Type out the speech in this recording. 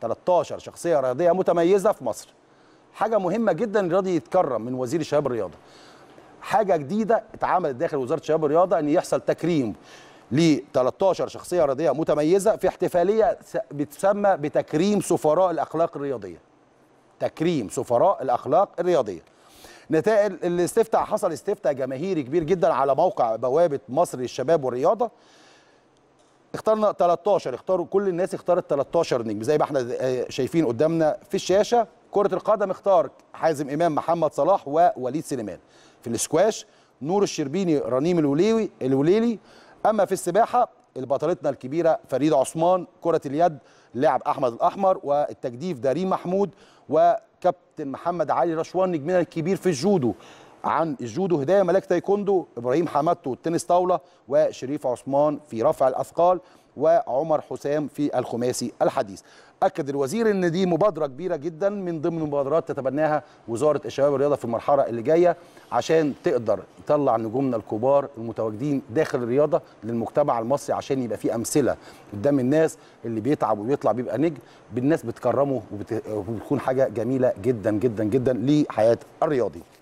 13 شخصيه رياضيه متميزه في مصر حاجه مهمه جدا راضي يتكرم من وزير الشباب والرياضه حاجه جديده اتعملت داخل وزاره الشباب والرياضه ان يحصل تكريم ل 13 شخصيه رياضيه متميزه في احتفاليه بتسمى بتكريم سفراء الاخلاق الرياضيه تكريم سفراء الاخلاق الرياضيه نتائج الاستفتاء حصل استفتاء جماهيري كبير جدا على موقع بوابه مصر للشباب والرياضه اخترنا 13 اختاروا كل الناس اختارت 13 نجم زي ما احنا آه، شايفين قدامنا في الشاشه كره القدم اختار حازم امام محمد صلاح ووليد سليمان في الاسكواش نور الشربيني رنيم الوليوي الوليلي اما في السباحه البطلتنا الكبيره فريده عثمان كره اليد لاعب احمد الاحمر والتجديف دارين محمود وكابتن محمد علي رشوان نجمنا الكبير في الجودو عن الجودو هدايه ملاك تايكوندو ابراهيم حمدتو التنس طاوله وشريف عثمان في رفع الاثقال وعمر حسام في الخماسي الحديث اكد الوزير ان دي مبادره كبيره جدا من ضمن مبادرات تتبناها وزاره الشباب والرياضه في المرحله اللي جايه عشان تقدر تطلع نجومنا الكبار المتواجدين داخل الرياضه للمجتمع المصري عشان يبقى في امثله قدام الناس اللي بيتعب وبيطلع بيبقى نجم بالناس بتكرمه وبتكون حاجه جميله جدا جدا جدا لحياه الرياضي